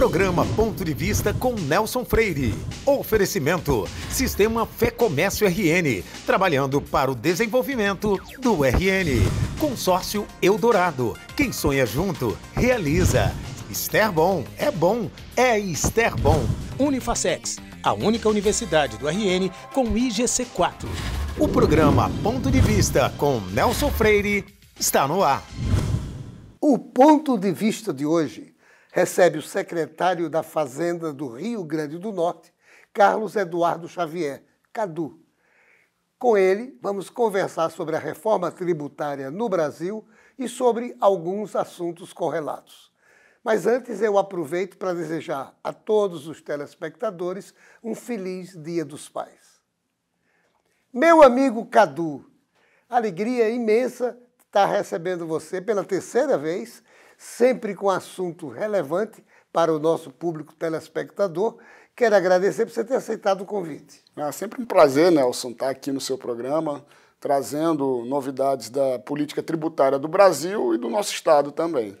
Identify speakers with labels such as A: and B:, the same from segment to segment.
A: Programa Ponto de Vista com Nelson Freire. Oferecimento: Sistema Fé Comércio RN, trabalhando para o desenvolvimento do RN. Consórcio Eldorado. Quem sonha junto, realiza. Esther Bom, é bom, é Esther Bom. Unifacex, a única universidade do RN com IGC4. O programa Ponto de Vista com Nelson Freire está no ar. O ponto de vista de hoje recebe o
B: secretário da Fazenda do Rio Grande do Norte, Carlos Eduardo Xavier, Cadu. Com ele, vamos conversar sobre a reforma tributária no Brasil e sobre alguns assuntos correlatos. Mas antes, eu aproveito para desejar a todos os telespectadores um feliz Dia dos Pais. Meu amigo Cadu, alegria imensa estar recebendo você pela terceira vez sempre com assunto relevante para o
C: nosso público telespectador. Quero agradecer por você ter aceitado o convite. É sempre um prazer, Nelson, estar aqui no seu programa, trazendo novidades da política tributária do Brasil e do nosso Estado também.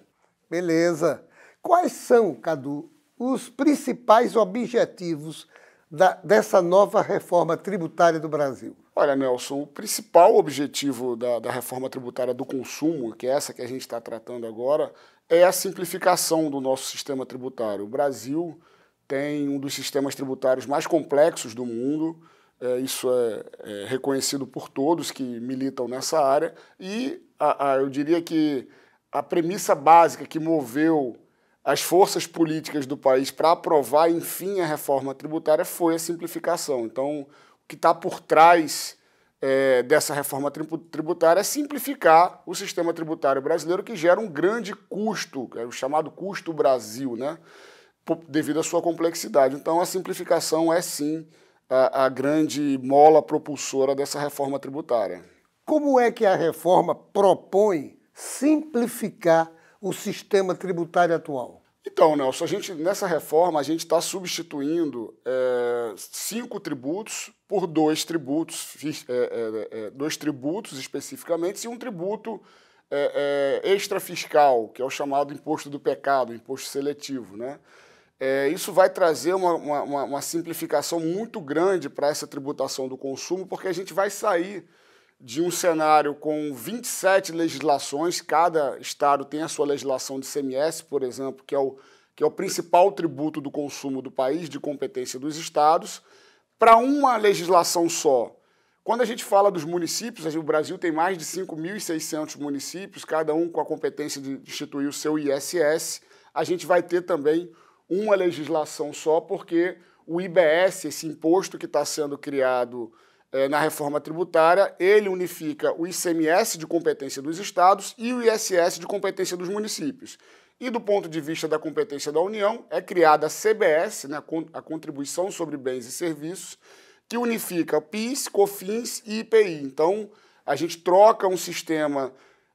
C: Beleza. Quais são, Cadu,
B: os principais objetivos da, dessa nova reforma
C: tributária do Brasil? Olha, Nelson, o principal objetivo da, da reforma tributária do consumo, que é essa que a gente está tratando agora, é a simplificação do nosso sistema tributário. O Brasil tem um dos sistemas tributários mais complexos do mundo. É, isso é, é, reconhecido por todos que militam nessa área. E a, a, eu diria que a premissa básica que moveu as forças políticas do país para aprovar, enfim, a reforma tributária foi a simplificação. Então, que está por trás é, dessa reforma tributária é simplificar o sistema tributário brasileiro, que gera um grande custo, é o chamado custo Brasil, né? devido à sua complexidade. Então, a simplificação é sim a, a grande mola propulsora dessa reforma tributária.
B: Como é que a reforma propõe simplificar o sistema tributário atual?
C: Então, Nelson, a gente, nessa reforma a gente está substituindo é, cinco tributos por dois tributos, é, é, é, dois tributos especificamente, e um tributo é, é, extrafiscal, que é o chamado imposto do pecado, imposto seletivo. Né? isso vai trazer uma, uma, uma simplificação muito grande para essa tributação do consumo, porque a gente vai sair de um cenário com 27 legislações, cada estado tem a sua legislação de CMS, por exemplo, que é o, que é o principal tributo do consumo do país, de competência dos estados, para uma legislação só. Quando a gente fala dos municípios, o Brasil tem mais de 5.600 municípios, cada um com a competência de instituir o seu ISS, a gente vai ter também uma legislação só, porque o IBS, esse imposto que está sendo criado é, na reforma tributária, ele unifica o ICMS de competência dos estados e o ISS de competência dos municípios. E do ponto de vista da competência da União, é criada a CBS, né, a Contribuição sobre Bens e Serviços, que unifica PIS, COFINS e IPI. Então, a gente troca um sistema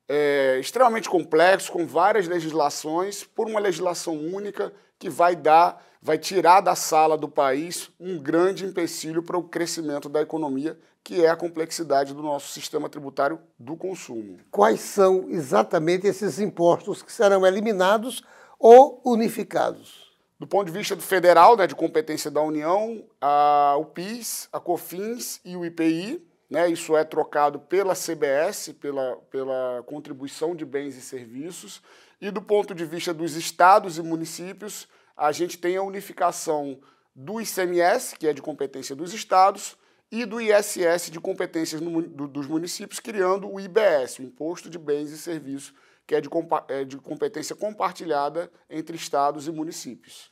C: é, extremamente complexo, com várias legislações, por uma legislação única que vai dar, vai tirar da sala do país um grande empecilho para o crescimento da economia, que é a complexidade do nosso sistema tributário do consumo. Quais
B: são exatamente esses impostos
C: que serão eliminados ou unificados? Do ponto de vista do federal, né, de competência da União, a, o PIS, a COFINS e o IPI, né? Isso é trocado pela CBS, pela, pela contribuição de bens e serviços. E do ponto de vista dos estados e municípios, a gente tem a unificação do ICMS, que é de competência dos estados, e do ISS de competências no, do, dos municípios, criando o IBS, o Imposto de Bens e Serviços, que é de, é de competência compartilhada entre estados e municípios.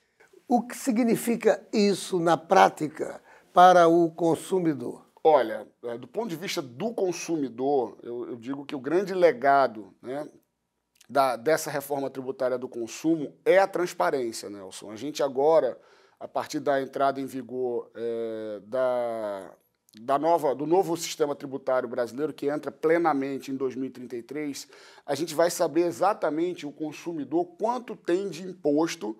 B: O que significa isso na prática para o consumidor?
C: Olha, é, do ponto de vista do consumidor, eu, eu digo que o grande legado né, da, dessa reforma tributária do consumo é a transparência, Nelson. Né, a gente agora, a partir da entrada em vigor é, da, da nova, do novo sistema tributário brasileiro, que entra plenamente em 2033, a gente vai saber exatamente o consumidor quanto tem de imposto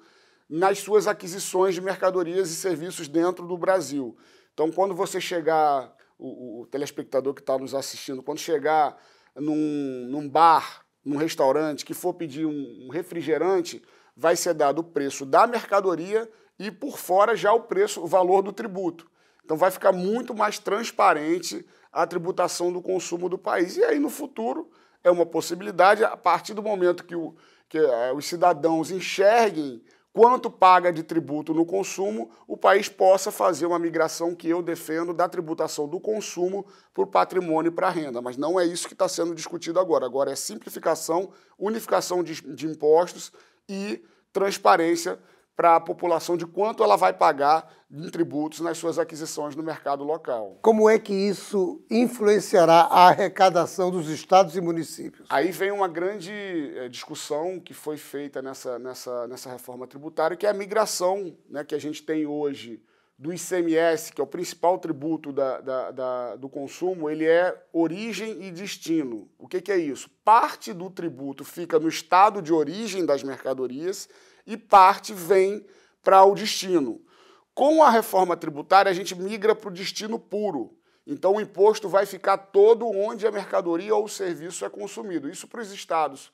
C: nas suas aquisições de mercadorias e serviços dentro do Brasil. Então, quando você chegar, o, o telespectador que está nos assistindo, quando chegar num, num, bar, num restaurante, que for pedir um, um refrigerante, vai ser dado o preço da mercadoria e por fora já o preço, o valor do tributo. Então vai ficar muito mais transparente a tributação do consumo do país. E aí no futuro é uma possibilidade, a partir do momento que, o, que eh, os cidadãos enxerguem quanto paga de tributo no consumo, o país possa fazer uma migração que eu defendo da tributação do consumo por patrimônio para renda. Mas não é isso que está sendo discutido agora. Agora é simplificação, unificação de, de impostos e transparência para a população de quanto ela vai pagar em tributos nas suas aquisições no mercado local.
B: Como é que isso influenciará a arrecadação dos estados e municípios?
C: Aí vem uma grande é, discussão que foi feita nessa, nessa, nessa reforma tributária, que é a migração né, que a gente tem hoje do ICMS, que é o principal tributo da, da, da, do consumo, ele é origem e destino. O que, que é isso? Parte do tributo fica no estado de origem das mercadorias e parte vem para o destino. Com a reforma tributária, a gente migra para o destino puro. Então, o imposto vai ficar todo onde a mercadoria ou o serviço é consumido. Isso para os estados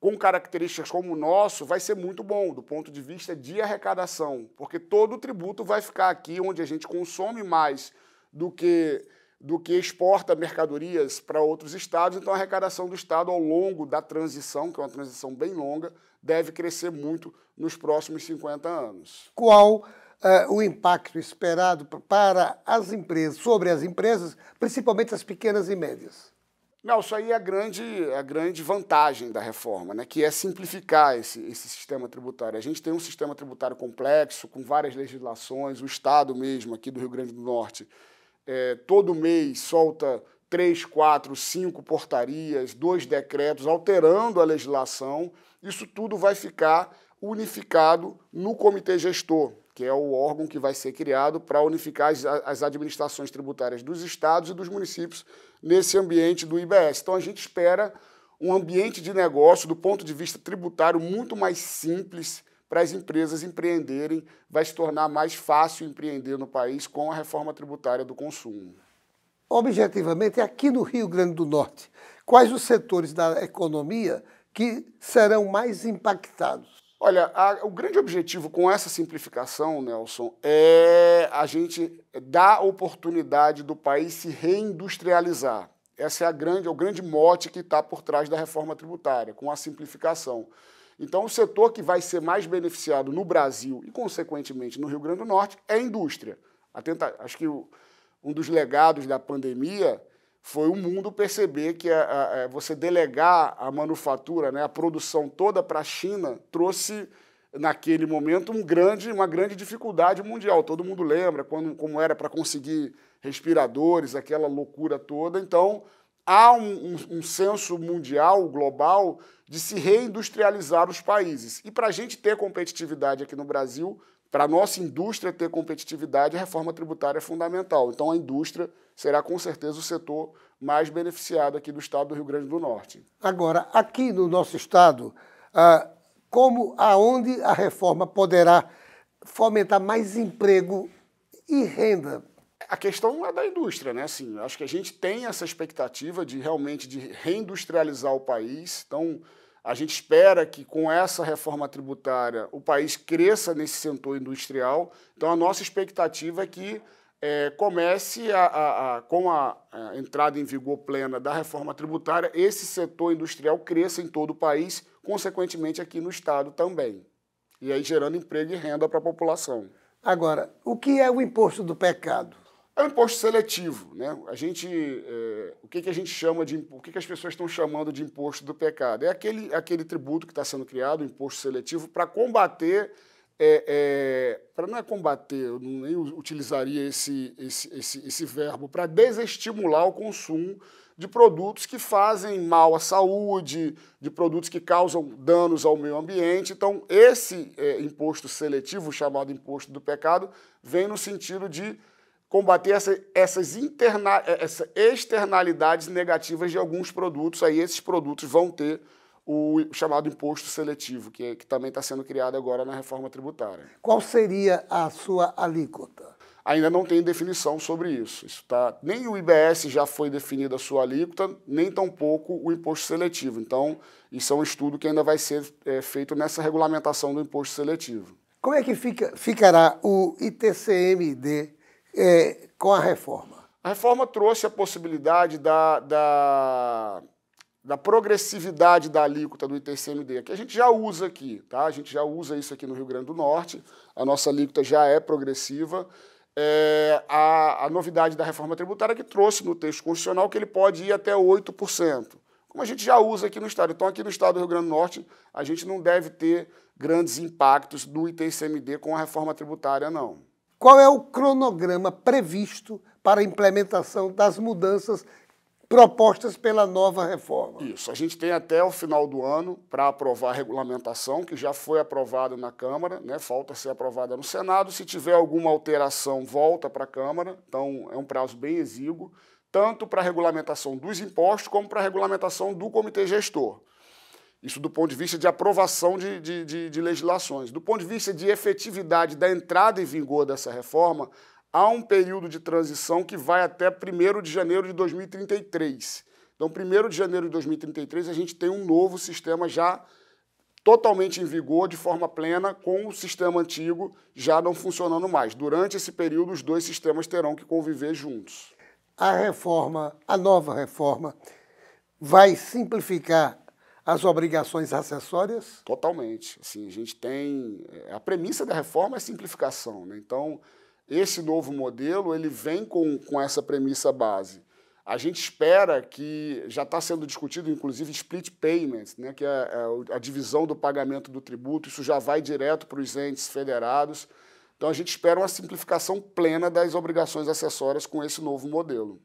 C: com características como o nosso vai ser muito bom do ponto de vista de arrecadação, porque todo o tributo vai ficar aqui onde a gente consome mais do que do que exporta mercadorias para outros estados, então a arrecadação do estado ao longo da transição, que é uma transição bem longa, deve crescer muito nos próximos 50 anos.
B: Qual uh, o impacto esperado para as empresas, sobre as empresas, principalmente as pequenas e médias?
C: Não, isso aí é a grande, a grande vantagem da reforma, né, que é simplificar esse, esse sistema tributário. A gente tem um sistema tributário complexo, com várias legislações, o Estado mesmo, aqui do Rio Grande do Norte, é, todo mês solta três, quatro, cinco portarias, dois decretos alterando a legislação, isso tudo vai ficar unificado no comitê gestor, que é o órgão que vai ser criado para unificar as, as administrações tributárias dos estados e dos municípios nesse ambiente do IBS. Então a gente espera um ambiente de negócio do ponto de vista tributário muito mais simples para as empresas empreenderem, vai se tornar mais fácil empreender no país com a reforma tributária do consumo
B: objetivamente é aqui no Rio Grande do Norte, quais os setores da
C: economia que serão mais impactados? Olha, a, o grande objetivo com essa simplificação, Nelson, é a gente dar oportunidade do país se reindustrializar. Essa é a grande, é o grande mote que está por trás da reforma tributária, com a simplificação. Então, o setor que vai ser mais beneficiado no Brasil e, consequentemente, no Rio Grande do Norte é a indústria. A tenta, acho que o, um dos legados da pandemia foi o mundo perceber que a, a, você delegar a manufatura, né, a produção toda para a China, trouxe naquele momento um grande, uma grande dificuldade mundial. Todo mundo lembra quando, como era para conseguir respiradores, aquela loucura toda. Então, há um, um, um senso mundial, global, de se reindustrializar os países. E para a gente ter competitividade aqui no Brasil, para a nossa indústria ter competitividade, a reforma tributária é fundamental. Então, a indústria será com certeza o setor mais beneficiado aqui do estado do Rio Grande do Norte.
B: Agora, aqui no nosso estado, ah, como aonde a reforma poderá fomentar mais emprego e renda
C: a questão é da indústria, né? Assim, acho que a gente tem essa expectativa de realmente de reindustrializar o país. Então, a gente espera que com essa reforma tributária o país cresça nesse setor industrial. Então, a nossa expectativa é que é, comece, a, a, a, com a, entrada em vigor plena da reforma tributária, esse setor industrial cresça em todo o país, consequentemente aqui no Estado também. E aí gerando emprego e renda para a população. Agora, o que é o imposto do pecado? É um imposto seletivo. Né? A gente, é, o que, que a gente chama de o que, que as pessoas estão chamando de imposto do pecado? É aquele, aquele tributo que está sendo criado, o imposto seletivo, para combater. É, é, para não é combater, eu nem utilizaria esse, esse, esse, esse verbo, para desestimular o consumo de produtos que fazem mal à saúde, de produtos que causam danos ao meio ambiente. Então, esse é, imposto seletivo, chamado imposto do pecado, vem no sentido de combater essa, essas interna, é, essa externalidades negativas de alguns produtos. Aí esses produtos vão ter o chamado imposto seletivo, que, é, que também está sendo criado agora na reforma tributária. Qual seria a sua alíquota? Ainda não tem definição sobre isso. isso tá, nem o IBS já foi definida a sua alíquota, nem tampouco o imposto seletivo. Então, isso é um estudo que ainda vai ser é, feito nessa regulamentação do imposto seletivo. Como é
B: que fica, ficará o ITCMD é, com a reforma?
C: A reforma trouxe a possibilidade da, da, da progressividade da alíquota do ITCMD, que a gente já usa aqui, tá? A gente já usa isso aqui no Rio Grande do Norte, a nossa alíquota já é progressiva. É, a, a novidade da reforma tributária que trouxe no texto constitucional que ele pode ir até 8%, como a gente já usa aqui no estado. Então, aqui no estado do Rio Grande do Norte, a gente não deve ter grandes impactos do ITCMD com a reforma tributária, não
B: qual é o cronograma previsto para a implementação das mudanças propostas pela nova
C: reforma. Isso, a gente tem até o final do ano para aprovar a regulamentação, que já foi aprovada na Câmara, né? falta ser aprovada no Senado. Se tiver alguma alteração, volta para a Câmara, então é um prazo bem exíguo, tanto para a regulamentação dos impostos como para a regulamentação do comitê gestor. Isso do ponto de vista de aprovação de, de, de, de, legislações. Do ponto de vista de efetividade da entrada em vigor dessa reforma, há um período de transição que vai até 1 de janeiro de 2033. Então, 1 de janeiro de 2033, a gente tem um novo sistema já totalmente em vigor, de forma plena, com o sistema antigo já não funcionando mais. Durante esse período, os dois sistemas terão que conviver juntos.
B: A reforma, a nova reforma, vai simplificar
C: as obrigações acessórias? Totalmente. Assim, a gente tem eh, a premissa da reforma é simplificação, né? Então, esse novo modelo ele vem com, com essa premissa base. A gente espera que já está sendo discutido, inclusive, split payments, né, que é, é a divisão do pagamento do tributo, isso já vai direto para os entes federados. Então, a gente espera uma simplificação plena das obrigações acessórias com esse novo modelo.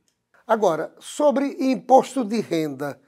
B: Agora, sobre imposto de renda,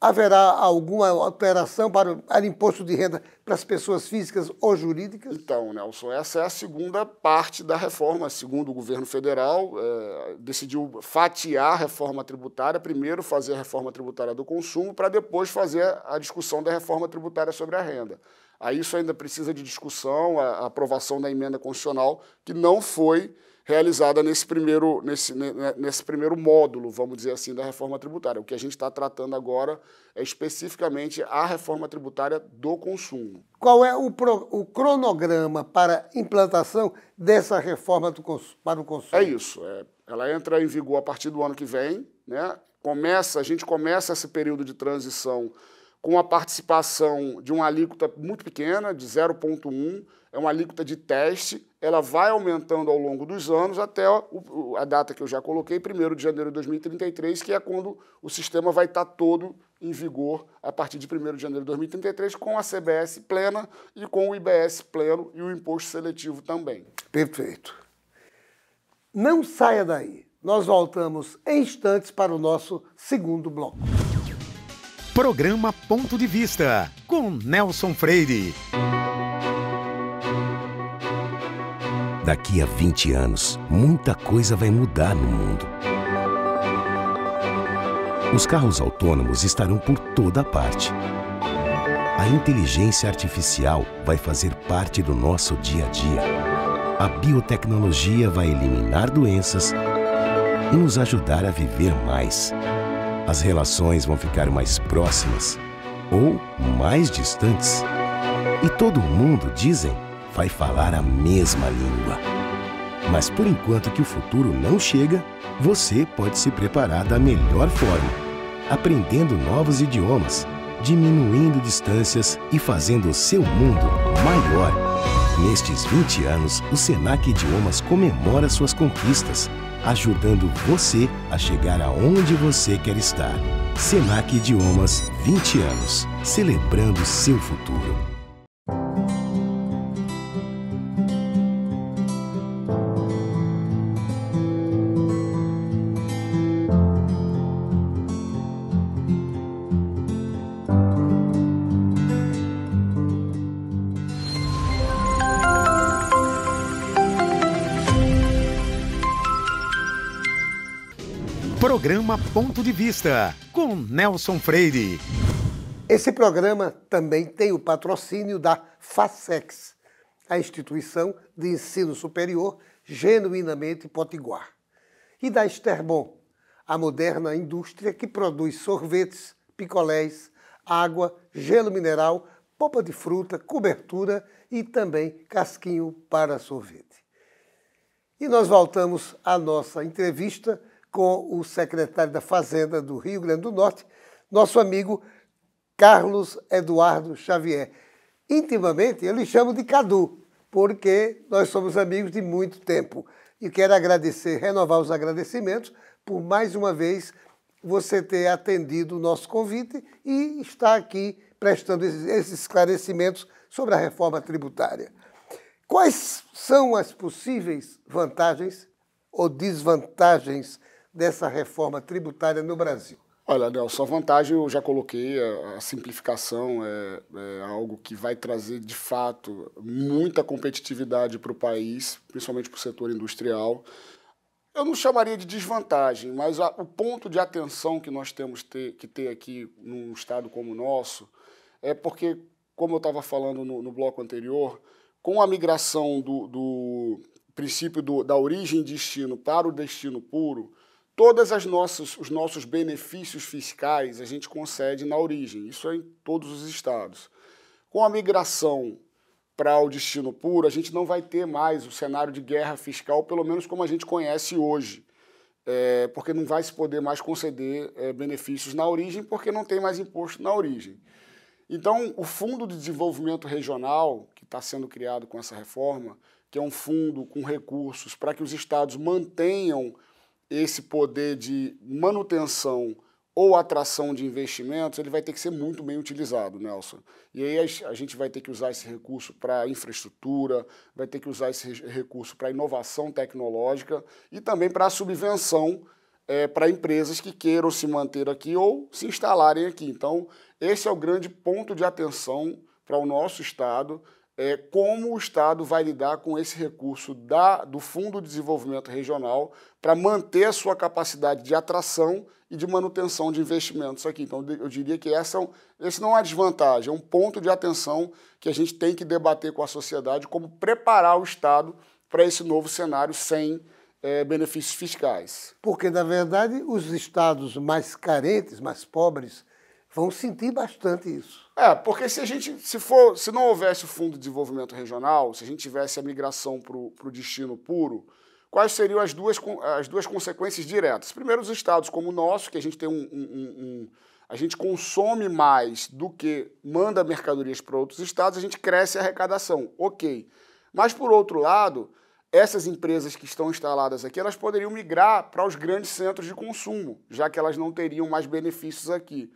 B: haverá alguma alteração para o imposto de renda para as pessoas físicas ou jurídicas?
C: Então, Nelson, essa é a segunda parte da reforma. Segundo o governo federal, é, decidiu fatiar a reforma tributária, primeiro fazer a reforma tributária do consumo, para depois fazer a discussão da reforma tributária sobre a renda. A isso ainda precisa de discussão, a aprovação da emenda constitucional, que não foi realizada nesse primeiro, nesse, nesse primeiro módulo, vamos dizer assim, da reforma tributária. O que a gente está tratando agora é especificamente a reforma tributária do consumo.
B: Qual é o, pro, o cronograma para implantação dessa reforma do, para o consumo? É isso.
C: É, ela entra em vigor a partir do ano que vem. Né? Começa, a gente começa esse período de transição com a participação de uma alíquota muito pequena, de 0,1, é uma alíquota de teste, ela vai aumentando ao longo dos anos até a data que eu já coloquei, 1 de janeiro de 2033, que é quando o sistema vai estar tá todo em vigor a partir de 1 de janeiro de 2033, com a CBS plena e com o IBS pleno e o imposto seletivo também.
B: Perfeito. Não saia daí. Nós voltamos em instantes para o nosso segundo bloco.
A: Programa Ponto de Vista, com Nelson Freire. Daqui a 20 anos, muita coisa vai mudar no mundo. Os carros autônomos estarão por toda parte. A inteligência artificial vai fazer parte do nosso dia a dia. A biotecnologia vai eliminar doenças e nos ajudar a viver mais. As relações vão ficar mais próximas ou mais distantes. E todo mundo, dizem, vai falar a mesma língua. Mas por enquanto que o futuro não chega, você pode se preparar da melhor forma, aprendendo novos idiomas, diminuindo distâncias e fazendo o seu mundo maior. Nestes 20 anos, o Senac Idiomas comemora suas conquistas, ajudando você a chegar aonde você quer estar. Senac Idiomas 20 anos, celebrando seu futuro. Ponto de Vista, com Nelson Freire.
B: Esse programa também tem o patrocínio da FASEX, a instituição de ensino superior genuinamente potiguar, e da Esterbon, a moderna indústria que produz sorvetes, picolés, água, gelo mineral, polpa de fruta, cobertura e também casquinho para sorvete. E nós voltamos à nossa entrevista com o secretário da Fazenda do Rio Grande do Norte, nosso amigo Carlos Eduardo Xavier. Intimamente eu lhe chamo de Cadu, porque nós somos amigos de muito tempo. E quero agradecer, renovar os agradecimentos por mais uma vez você ter atendido o nosso convite e estar aqui prestando esses esclarecimentos sobre a reforma tributária. Quais são as possíveis vantagens ou desvantagens dessa reforma tributária no Brasil?
C: Olha, Nelson, a vantagem eu já coloquei, a, simplificação é, é algo que vai trazer, de fato, muita competitividade para o país, principalmente para o setor industrial. Eu não chamaria de desvantagem, mas a, o ponto de atenção que nós temos ter, que ter aqui num estado como o nosso é porque, como eu estava falando no, no, bloco anterior, com a migração do, do princípio do, da origem destino para o destino puro, Todos os nossos benefícios fiscais a gente concede na origem, isso é em todos os estados. Com a migração para o destino puro, a gente não vai ter mais o cenário de guerra fiscal, pelo menos como a gente conhece hoje. É, porque não vai se poder mais conceder é, benefícios na origem, porque não tem mais imposto na origem. Então, o Fundo de Desenvolvimento Regional, que está sendo criado com essa reforma, que é um fundo com recursos para que os estados mantenham esse poder de manutenção ou atração de investimentos, ele vai ter que ser muito bem utilizado, Nelson. E aí a gente vai ter que usar esse recurso para infraestrutura, vai ter que usar esse recurso para inovação tecnológica e também para subvenção é, para empresas que queiram se manter aqui ou se instalarem aqui. Então, esse é o grande ponto de atenção para o nosso Estado é, como o Estado vai lidar com esse recurso da, do Fundo de Desenvolvimento Regional para manter a sua capacidade de atração e de manutenção de investimentos aqui. Então, eu diria que essa, é esse não é uma desvantagem, é um ponto de atenção que a gente tem que debater com a sociedade, como preparar o Estado para esse novo cenário sem é, benefícios fiscais.
B: Porque, na verdade, os estados mais carentes, mais pobres, vão sentir bastante
C: isso. É, porque se a gente, se for, se não houvesse o Fundo de Desenvolvimento Regional, se a gente tivesse a migração para o destino puro, quais seriam as duas, as duas consequências diretas? Primeiro, os estados como o nosso, que a gente tem um, um, um, um a gente consome mais do que manda mercadorias para outros estados, a gente cresce a arrecadação, ok. Mas por outro lado, essas empresas que estão instaladas aqui, elas poderiam migrar para os grandes centros de consumo, já que elas não teriam mais benefícios aqui.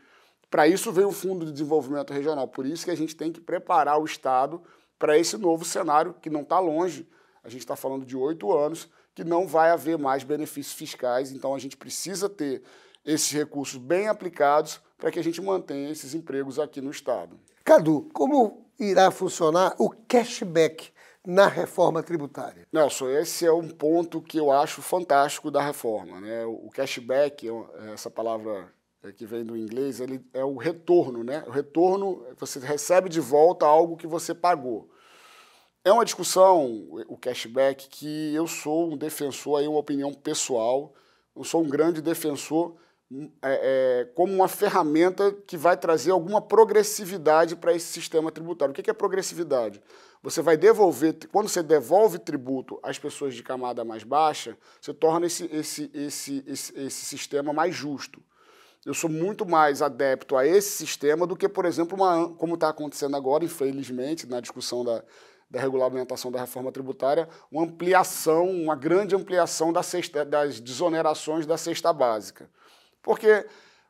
C: Para isso vem o Fundo de Desenvolvimento Regional. Por isso que a gente tem que preparar o Estado para esse novo cenário que não está longe. A gente está falando de oito anos, que não vai haver mais benefícios fiscais. Então a gente precisa ter esses recursos bem aplicados para que a gente mantenha esses empregos aqui no Estado.
B: Cadu, como irá funcionar o cashback na reforma tributária?
C: Nelson, esse é um ponto que eu acho fantástico da reforma. Né? O cashback, é é essa palavra é, que vem do inglês, ele é o retorno, né? O retorno, você recebe de volta algo que você pagou. É uma discussão, o cashback, que eu sou um defensor, aí uma opinião pessoal, eu sou um grande defensor hum, é, é, como uma ferramenta que vai trazer alguma progressividade para esse sistema tributário. O que é progressividade? Você vai devolver, quando você devolve tributo às pessoas de camada mais baixa, você torna esse, esse, esse, esse, esse sistema mais justo eu sou muito mais adepto a esse sistema do que, por exemplo, uma, como está acontecendo agora, infelizmente, na discussão da, da regulamentação da reforma tributária, uma ampliação, uma grande ampliação da das desonerações da cesta básica. Porque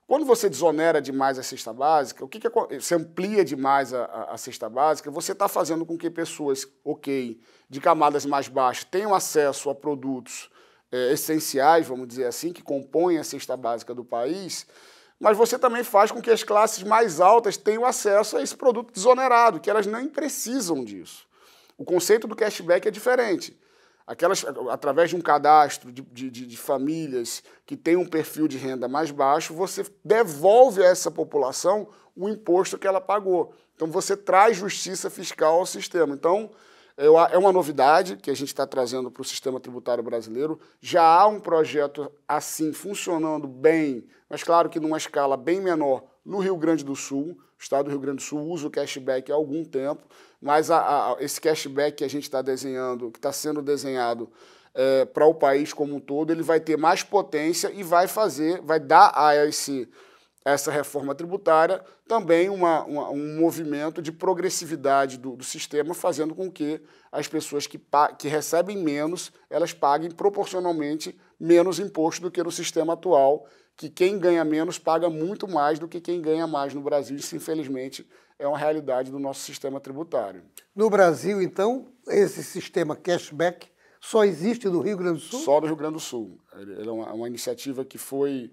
C: quando você desonera demais a cesta básica, o que, que é, você amplia demais a, a, a cesta básica, você está fazendo com que pessoas, ok, de camadas mais baixas, tenham acesso a produtos é, essenciais, vamos dizer assim, que compõem a cesta básica do país, mas você também faz com que as classes mais altas tenham acesso a esse produto desonerado, que elas nem precisam disso. O conceito do cashback é diferente. Aquelas, através de um cadastro de, de, de famílias que têm um perfil de renda mais baixo, você devolve a essa população o imposto que ela pagou. Então você traz justiça fiscal ao sistema. Então, é uma novidade que a gente está trazendo para o sistema tributário brasileiro. Já há um projeto assim funcionando bem, mas claro que numa escala bem menor no Rio Grande do Sul. O estado do Rio Grande do Sul usa o cashback há algum tempo, mas a, a, esse cashback que a gente está desenhando, que está sendo desenhado é, para o país como um todo, ele vai ter mais potência e vai fazer, vai dar a esse essa reforma tributária, também uma, uma, um movimento de progressividade do, do, sistema, fazendo com que as pessoas que, que recebem menos, elas paguem proporcionalmente menos imposto do que no sistema atual, que quem ganha menos paga muito mais do que quem ganha mais no Brasil. Isso, infelizmente, é uma realidade do nosso sistema tributário.
B: No Brasil, então, esse sistema
C: cashback só existe no Rio Grande do Sul? Só no Rio Grande do Sul. Ele é uma, uma iniciativa que foi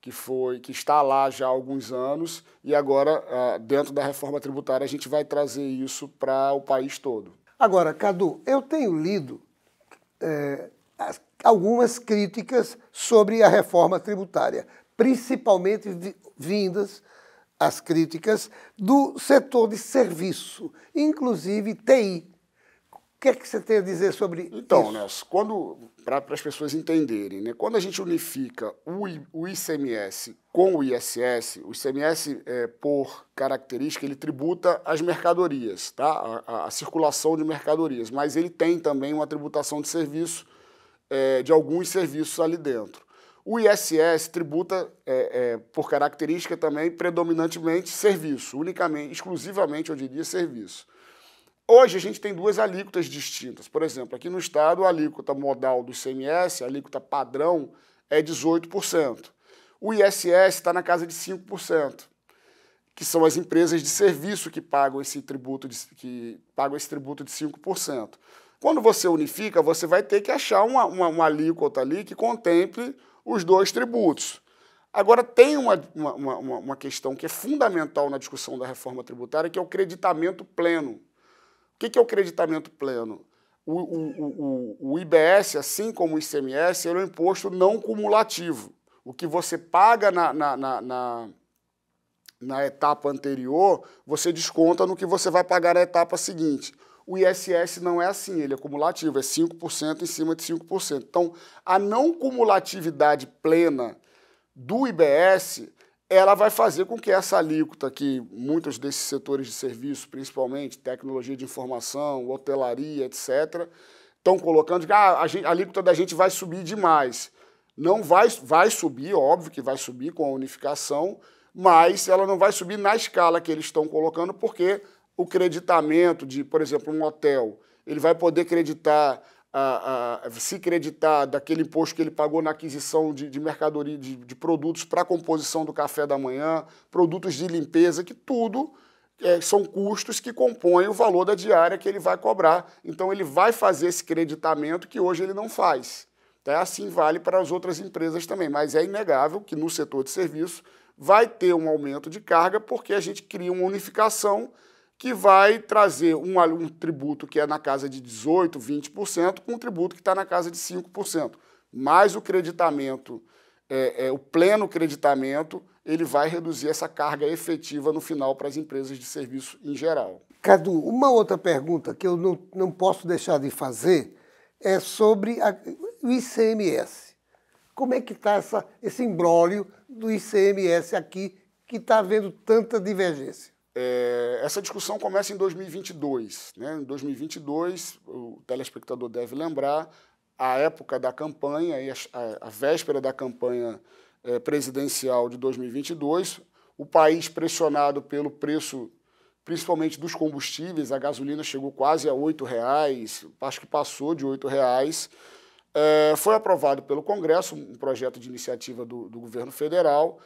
C: que foi que está lá já há alguns anos e agora ah, dentro da reforma tributária a gente vai trazer isso para o país todo.
B: Agora, Cadu, eu tenho lido é, algumas críticas sobre a reforma tributária, principalmente vindas as críticas do setor de serviço, inclusive TI. O que é que você tem a
C: dizer sobre então, isso? Então, Nelson, quando para as pessoas entenderem, né, quando a gente unifica o, ICMS com o ISS, o ICMS, é, por característica, ele tributa as mercadorias, tá? A, a, a, circulação de mercadorias, mas ele tem também uma tributação de serviço, é, de alguns serviços ali dentro. O ISS tributa, é, é, por característica também, predominantemente serviço, unicamente, exclusivamente, eu diria, serviço. Hoje a gente tem duas alíquotas distintas. Por exemplo, aqui no estado, a alíquota modal do ICMS, a alíquota padrão, é 18%. O ISS está na casa de 5%, que são as empresas de serviço que pagam esse tributo de, que pagam esse tributo de 5%. Quando você unifica, você vai ter que achar uma, uma, uma alíquota ali que contemple os dois tributos. Agora, tem uma, uma, uma questão que é fundamental na discussão da reforma tributária, que é o creditamento pleno. O que, é o creditamento pleno? O, o, o, o IBS, assim como o ICMS, ele é um imposto não cumulativo. O que você paga na, na, na, na na etapa anterior, você desconta no que você vai pagar na etapa seguinte. O ISS não é assim, ele é cumulativo, é 5% em cima de 5%. Então, a não cumulatividade plena do IBS ela vai fazer com que essa alíquota que muitos desses setores de serviço, principalmente tecnologia de informação, hotelaria, etc., estão colocando, que ah, a, gente, a alíquota da gente vai subir demais. Não vai, vai subir, óbvio que vai subir com a unificação, mas ela não vai subir na escala que eles estão colocando, porque o creditamento de, por exemplo, um hotel, ele vai poder creditar a, a, se creditar daquele imposto que ele pagou na aquisição de, de mercadoria, de, de produtos para a composição do café da manhã, produtos de limpeza, que tudo é, são custos que compõem o valor da diária que ele vai cobrar. Então ele vai fazer esse creditamento que hoje ele não faz. Tá? Assim vale para as outras empresas também, mas é inegável que no setor de serviço vai ter um aumento de carga porque a gente cria uma unificação que vai trazer um, um tributo que é na casa de 18%, 20%, com um tributo que está na casa de 5%. Mais o creditamento, é, é, o pleno creditamento, ele vai reduzir essa carga efetiva no final para as empresas de serviço em geral.
B: Cadu, uma outra pergunta que eu não, não posso deixar de fazer é sobre a, o ICMS. Como é que está
C: esse imbróglio do ICMS aqui que está havendo tanta divergência? É, essa discussão começa em 2022. Né? Em 2022, o telespectador deve lembrar a época da campanha, a, a véspera da campanha é, presidencial de 2022, o país pressionado pelo preço, principalmente dos combustíveis, a gasolina chegou quase a R$ reais, acho que passou de R$ reais. É, foi aprovado pelo Congresso um projeto de iniciativa do, do governo federal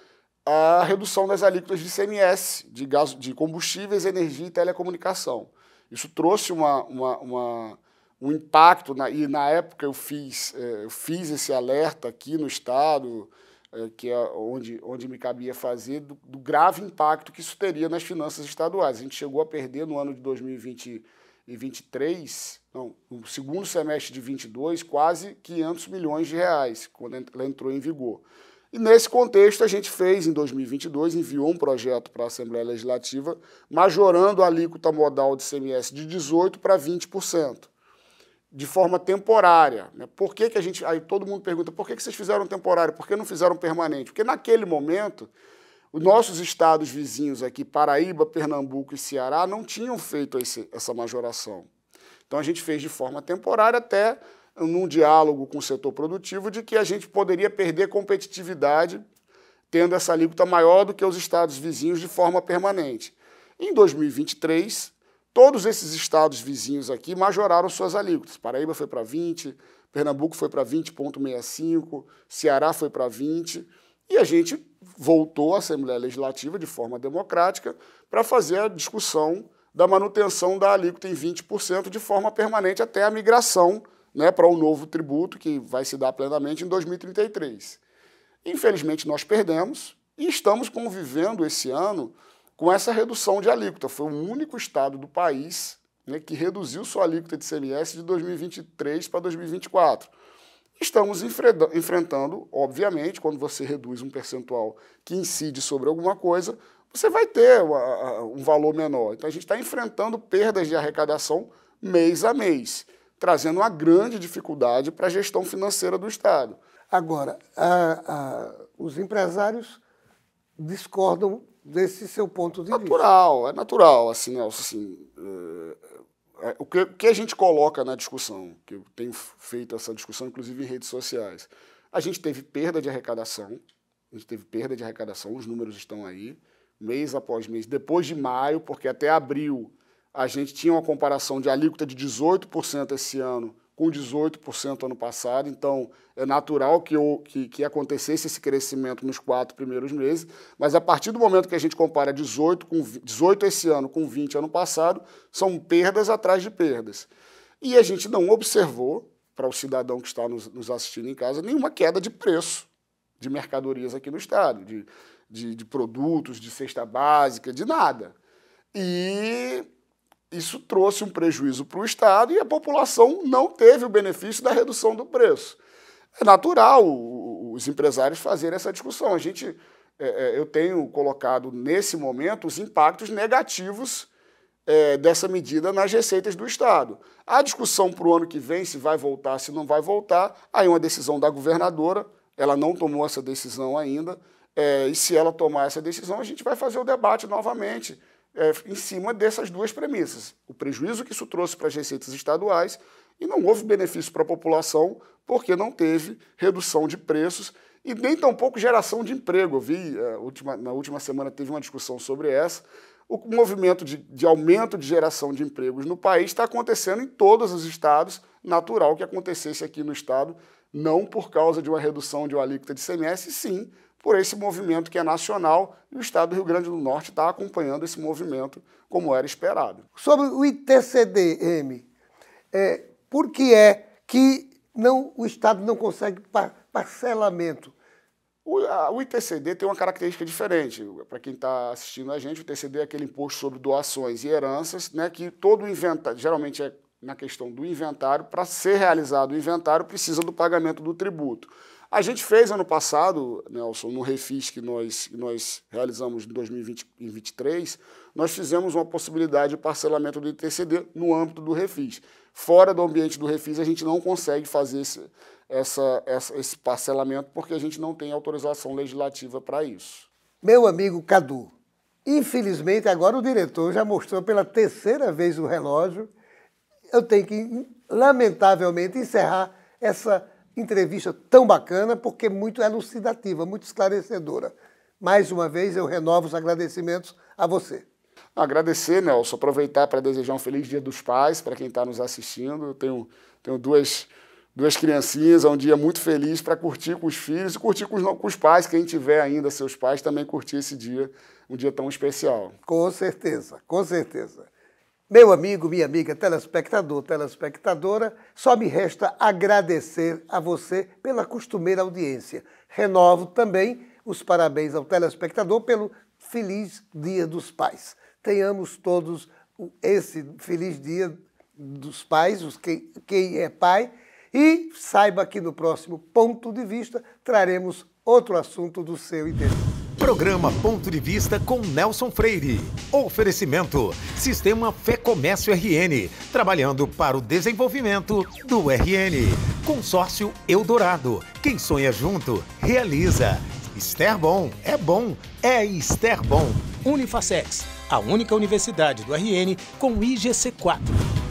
C: a redução das alíquotas de CMS, de, gás, de combustíveis, energia e telecomunicação. Isso trouxe uma, uma, uma um impacto, na, e na época eu fiz, eh, eu fiz esse alerta aqui no Estado, eh, que é onde, onde me cabia fazer, do, do, grave impacto que isso teria nas finanças estaduais. A gente chegou a perder no ano de 2023, não, no segundo semestre de 22, quase 500 milhões de reais, quando ela entrou em vigor. E nesse contexto, a gente fez, em 2022, enviou um projeto para a Assembleia Legislativa, majorando a alíquota modal de CMS de 18% para 20%, de forma temporária. Né? Por que, que a gente. Aí todo mundo pergunta por que, que vocês fizeram temporário, por que não fizeram permanente? Porque naquele momento, os nossos estados vizinhos aqui, Paraíba, Pernambuco e Ceará, não tinham feito esse, essa majoração. Então a gente fez de forma temporária até num diálogo com o setor produtivo de que a gente poderia perder competitividade tendo essa alíquota maior do que os estados vizinhos de forma permanente. Em 2023, todos esses estados vizinhos aqui majoraram suas alíquotas. Paraíba foi para 20, Pernambuco foi para 20.65, Ceará foi para 20, e a gente voltou à Assembleia Legislativa de forma democrática para fazer a discussão da manutenção da alíquota em 20% de forma permanente até a migração né, para o um novo tributo que vai se dar plenamente em 2033. Infelizmente, nós perdemos e estamos convivendo esse ano com essa redução de alíquota. Foi o único estado do país né, que reduziu sua alíquota de CMS de 2023 para 2024. Estamos enfrentando, obviamente, quando você reduz um percentual que incide sobre alguma coisa, você vai ter um valor menor. Então, a gente está enfrentando perdas de arrecadação mês a mês trazendo uma grande dificuldade para a gestão financeira do Estado. Agora, a, a, os empresários discordam desse seu ponto de natural, vista. É natural, assim, Nelson, assim, é, é, o, que, o que a gente coloca na discussão, que eu tenho feito essa discussão, inclusive em redes sociais, a gente teve perda de arrecadação, a gente teve perda de arrecadação, os números estão aí, mês após mês, depois de maio, porque até abril a gente tinha uma comparação de alíquota de 18% esse ano com 18% ano passado, então é natural que, eu, que, que, acontecesse esse crescimento nos quatro primeiros meses, mas a partir do momento que a gente compara 18, com, 18 esse ano com 20 ano passado, são perdas atrás de perdas. E a gente não observou, para o cidadão que está nos, nos, assistindo em casa, nenhuma queda de preço de mercadorias aqui no estado, de, de, de produtos, de cesta básica, de nada. E isso trouxe um prejuízo para o Estado e a população não teve o benefício da redução do preço. É natural os empresários fazerem essa discussão. A gente, é, é, eu tenho colocado nesse momento os impactos negativos é, dessa medida nas receitas do Estado. A discussão para o ano que vem, se vai voltar, se não vai voltar, aí uma decisão da governadora, ela não tomou essa decisão ainda, é, e se ela tomar essa decisão, a gente vai fazer o debate novamente é, em cima dessas duas premissas. O prejuízo que isso trouxe para as receitas estaduais e não houve benefício para a população porque não teve redução de preços e nem tampouco geração de emprego. Eu vi, é, última, na última semana teve uma discussão sobre essa. O movimento de, de aumento de geração de empregos no país está acontecendo em todos os estados, natural que acontecesse aqui no estado, não por causa de uma redução de uma alíquota de Cms, sim por esse movimento que é nacional e o Estado do Rio Grande do Norte está acompanhando esse movimento como era esperado.
B: Sobre o ITCDM, é, por que é que não, o
C: Estado não consegue par parcelamento? O, a, o, ITCD tem uma característica diferente. Para quem está assistindo a gente, o ITCD é aquele imposto sobre doações e heranças, né, que todo inventário, geralmente é na questão do inventário, para ser realizado o inventário precisa do pagamento do tributo. A gente fez ano passado, Nelson, no Refis que nós, que nós realizamos em 2023, nós fizemos uma possibilidade de parcelamento do ITCD no âmbito do Refis. Fora do ambiente do Refis, a gente não consegue fazer esse, essa, essa, esse parcelamento porque a gente não tem autorização legislativa para isso.
B: Meu amigo Cadu, infelizmente agora o diretor já mostrou pela terceira vez o relógio. Eu tenho que, lamentavelmente, encerrar essa entrevista tão bacana, porque muito elucidativa, muito esclarecedora. Mais uma vez, eu renovo os agradecimentos a você.
C: Agradecer, Nelson, aproveitar para desejar um feliz Dia dos Pais para quem está nos assistindo. Eu tenho, tenho duas, duas criancinhas, é um dia muito feliz para curtir com os filhos e curtir com os, com os pais, quem tiver ainda seus pais, também curtir esse dia, um dia tão especial. Com certeza, com certeza.
B: Meu amigo, minha amiga, telespectador, telespectadora, só me resta agradecer a você pela costumeira audiência. Renovo também os parabéns ao telespectador pelo feliz Dia dos Pais. Tenhamos todos esse feliz Dia dos Pais, os que quem é pai, e saiba que no próximo ponto de vista traremos outro assunto do seu interesse.
A: Programa Ponto de Vista com Nelson Freire. Oferecimento: Sistema Fé Comércio RN, trabalhando para o desenvolvimento do RN. Consórcio Eldorado. Quem sonha junto, realiza. Esther Bom, é bom, é Esther Bom. Unifacex, a única universidade do RN com IGC4.